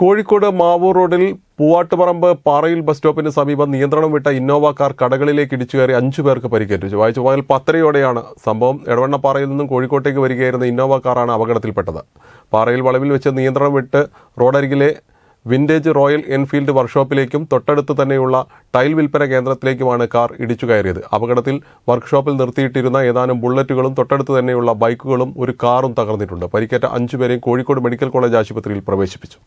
കോഴിക്കോട് മാവൂർ റോഡിൽ പൂവാട്ടുപറമ്പ് പാറയിൽ ബസ് സ്റ്റോപ്പിന് സമീപം നിയന്ത്രണം വിട്ട ഇന്നോവ കാർ കടകളിലേക്ക് ഇടിച്ചു കയറി അഞ്ചു പേർക്ക് പരിക്കേറ്റു ചൊവ്വാഴ്ച പകൽ പത്തരയോടെയാണ് സംഭവം എടവണ്ണപ്പാറയിൽ നിന്നും കോഴിക്കോട്ടേക്ക് വരികയായിരുന്ന ഇന്നോവ കാറാണ് അപകടത്തിൽപ്പെട്ടത് പാറയിൽ വളവിൽ വെച്ച് നിയന്ത്രണം വിട്ട് റോഡരികിലെ വിൻറ്റേജ് റോയൽ എൻഫീൽഡ് വർക്ക്ഷോപ്പിലേക്കും തൊട്ടടുത്ത് തന്നെയുള്ള ടൈൽ വിൽപ്പന കേന്ദ്രത്തിലേക്കുമാണ് കാർ ഇടിച്ചു കയറിയത് അപകടത്തിൽ വർക്ക്ഷോപ്പിൽ നിർത്തിയിട്ടിരുന്ന ഏതാനും ബുള്ളറ്റുകളും തൊട്ടടുത്ത് തന്നെയുള്ള ബൈക്കുകളും ഒരു കാറും തകർന്നിട്ടുണ്ട് പരിക്കേറ്റ അഞ്ചുപേരെയും കോഴിക്കോട് മെഡിക്കൽ കോളേജ് ആശുപത്രിയിൽ പ്രവേശിപ്പിച്ചു